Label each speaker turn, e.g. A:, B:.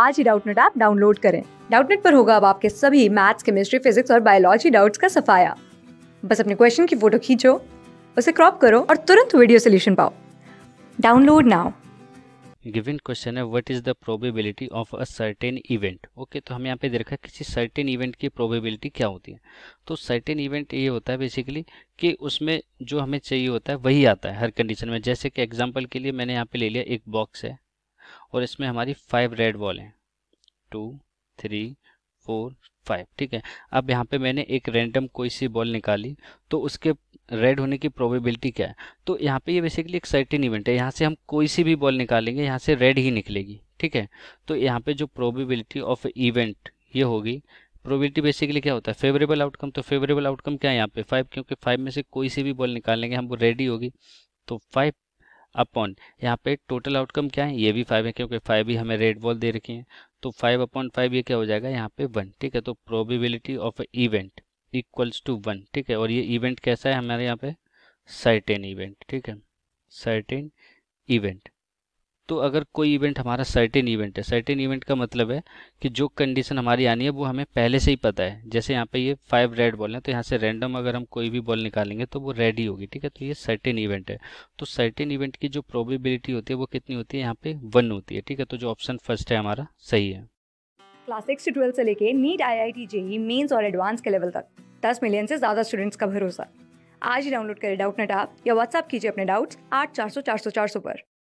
A: आज ही Doubtnut app download करें डाउटनेट पर होगा अब आपके सभी मैथ्स केमिस्ट्री फिजिक्स और बायोलॉजी डाउट्स का सफाया बस अपने क्वेश्चन की फोटो खींचो उसे क्रॉप करो और तुरंत वीडियो सोल्यूशन पाओ डाउनलोड नाउ
B: गिवन क्वेश्चन है what is the probability of a certain event okay तो हम यहाँ पे दे रखा है किसी सर्टेन इवेंट की प्रोबेबिलिटी क्या होती है तो सर्टेन इवेंट ये होता है बेसिकली कि उसमें जो हमें चाहिए होता है वही आता है हर कंडीशन में जैसे कि एग्जांपल के लिए मैंने यहाँ पे ले लिया एक बॉक्स है और इसमें हमारी फाइव रेड बॉल हैं टू थ्री फोर फाइव ठीक है अब यहाँ पे मैंने एक रैंडम कोई सी बॉल निकाली तो उसके रेड होने की प्रोबेबिलिटी क्या है तो यहाँ पे ये बेसिकली एक्साइटिंग इवेंट है यहाँ से हम कोई सी भी बॉल निकालेंगे यहाँ से रेड ही निकलेगी ठीक है तो यहाँ पे जो प्रोबेबिलिटी ऑफ इवेंट ये होगी प्रोबेबिलिटी बेसिकली क्या होता है फेवरेबल आउटकम तो फेवरेबल आउटकम क्या है यहाँ पे फाइव क्योंकि फाइव में से कोई सी भी बॉल निकालेंगे हम वो रेडी होगी तो फाइव अपॉन यहाँ पे टोटल आउटकम क्या है ये भी फाइव है क्योंकि फाइव भी हमें रेड बॉल दे रखी है तो फाइव अपॉन फाइव ये क्या हो जाएगा यहाँ पे वन ठीक है तो probability of event equals to one ठीक है और ये इवेंट कैसा है हमारे यहाँ पे सर्टेन इवेंट ठीक है सर्टेन इवेंट तो अगर कोई इवेंट हमारा सर्टेन इवेंट है सर्टेन इवेंट का मतलब है कि जो कंडीशन हमारी आनी है वो हमें पहले से ही पता है जैसे यहाँ पे ये फाइव रेड बॉल है तो यहाँ से रैंडम अगर हम कोई भी बॉल निकालेंगे तो वो रेड ही होगी ठीक है तो ये सर्टेन इवेंट है तो सर्टेन इवेंट की जो प्रोबेबिलिटी होती है वो कितनी होती है यहाँ पे वन होती है ठीक है तो जो ऑप्शन फर्स्ट है हमारा सही है
A: क्लास सिक्स से ट्वेल्थ से लेके NEET I I T JEE mains और एडवांस के लेवल तक दस मिलियन से ज़्यादा स्टूडेंट्स का भरोसा आज ही डाउनलोड करें डाउट नेट आप या व्हाट्सअप कीजिए अपने डाउट्स आठ चार सौ चार सौ चार सौ पर